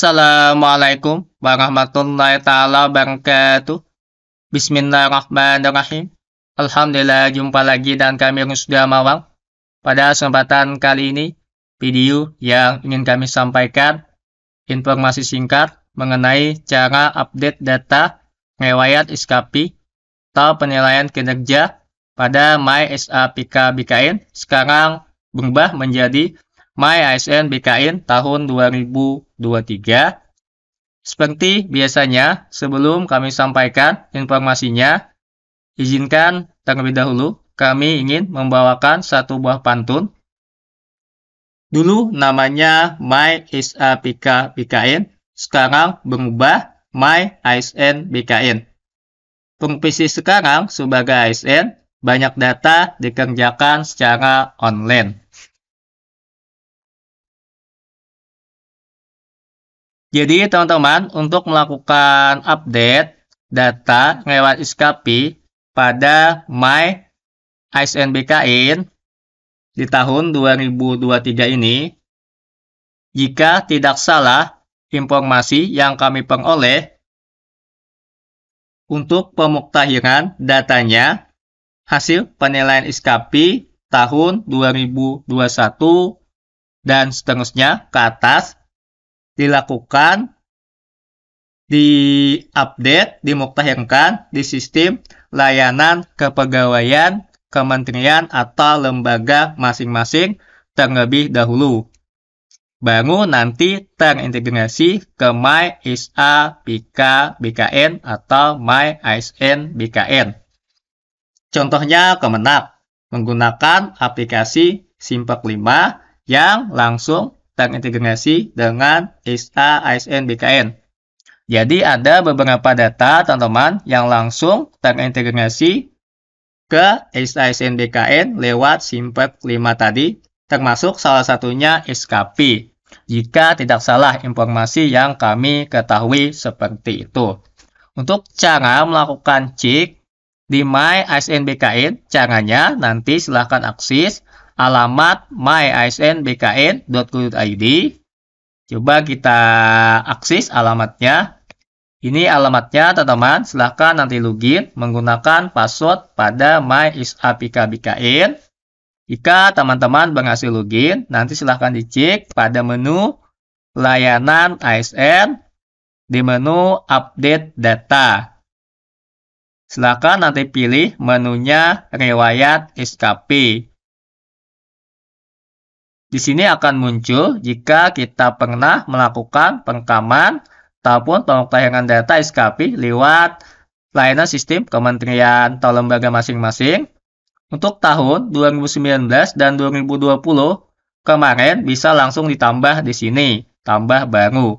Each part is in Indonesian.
Assalamualaikum warahmatullahi taala wabarakatuh. Bismillahirrahmanirrahim. Alhamdulillah jumpa lagi dan kami sudah mawang Pada kesempatan kali ini, video yang ingin kami sampaikan informasi singkat mengenai cara update data riwayat iskapi atau penilaian kinerja pada My SAPK BKN sekarang berubah menjadi My ASN BKN tahun 2000 2, 3. Seperti biasanya, sebelum kami sampaikan informasinya, izinkan terlebih dahulu kami ingin membawakan satu buah pantun. Dulu namanya My is a Pika BKN, sekarang berubah My ASN BKN. Pengpisi sekarang sebagai ASN, banyak data dikerjakan secara online. Jadi teman-teman untuk melakukan update data lewat Iskapi pada My ISNBKIN di tahun 2023 ini, jika tidak salah informasi yang kami peroleh untuk pemuktahiran datanya hasil penilaian ISKAPI tahun 2021 dan seterusnya ke atas dilakukan, diupdate, dimuktahyarkan di sistem layanan kepegawaian kementerian atau lembaga masing-masing terlebih dahulu. Baru nanti terintegrasi ke My ISA BK BKN atau My ISN BKN. Contohnya Kemenak menggunakan aplikasi Simpek 5 yang langsung terintegrasi dengan ISTA, ASN, BKN. Jadi ada beberapa data teman-teman yang langsung terintegrasi ke ISTA, ASN, BKN lewat SIMPEP 5 tadi, termasuk salah satunya SKP. Jika tidak salah informasi yang kami ketahui seperti itu. Untuk cara melakukan cek di My ASN BKN, caranya nanti silahkan akses alamat myasnbkn.go.id. Coba kita akses alamatnya. Ini alamatnya teman-teman, silahkan nanti login menggunakan password pada myisapkbkn. Jika teman-teman berhasil login, nanti silahkan dicek pada menu layanan ASN di menu update data. Silahkan nanti pilih menunya riwayat SKP di sini akan muncul jika kita pernah melakukan pengkaman ataupun pengoktayangan data SKP lewat layanan sistem kementerian atau lembaga masing-masing. Untuk tahun 2019 dan 2020 kemarin bisa langsung ditambah di sini, tambah baru.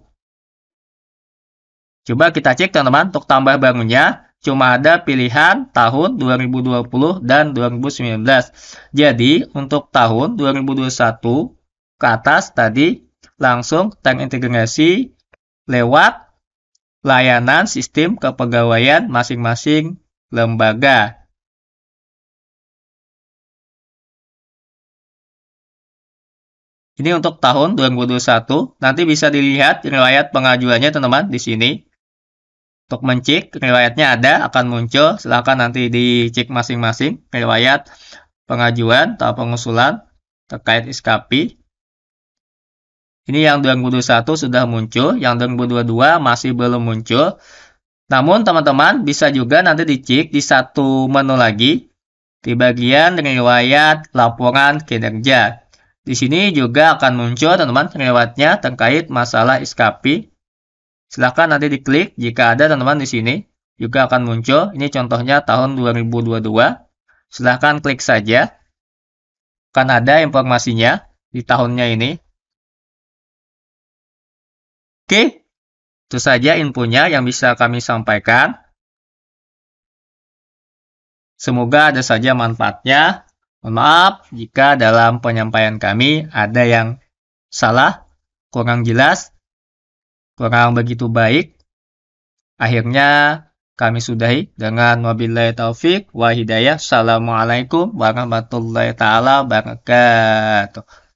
Coba kita cek teman-teman untuk tambah barunya cuma ada pilihan tahun 2020 dan 2019. Jadi untuk tahun 2021 ke atas tadi langsung terintegrasi lewat layanan sistem kepegawaian masing-masing lembaga. Ini untuk tahun 2021, nanti bisa dilihat riwayat pengajuannya teman-teman di sini untuk mencik riwayatnya ada akan muncul. Silahkan nanti dicek masing-masing riwayat pengajuan atau pengusulan terkait ISKAPI. Ini yang 2021 sudah muncul, yang 2022 masih belum muncul. Namun teman-teman bisa juga nanti dicek di satu menu lagi di bagian riwayat laporan kinerja. Di sini juga akan muncul teman-teman riwayatnya terkait masalah ISKAPI Silahkan nanti diklik jika ada teman-teman di sini. Juga akan muncul, ini contohnya tahun 2022. Silahkan klik saja. Akan ada informasinya di tahunnya ini. Oke, itu saja infonya yang bisa kami sampaikan. Semoga ada saja manfaatnya. Mohon maaf jika dalam penyampaian kami ada yang salah, kurang jelas, kurang begitu baik. Akhirnya kami sudahi dengan wabillahi taufik wa hidayah. Assalamualaikum warahmatullahi taala wabarakatuh.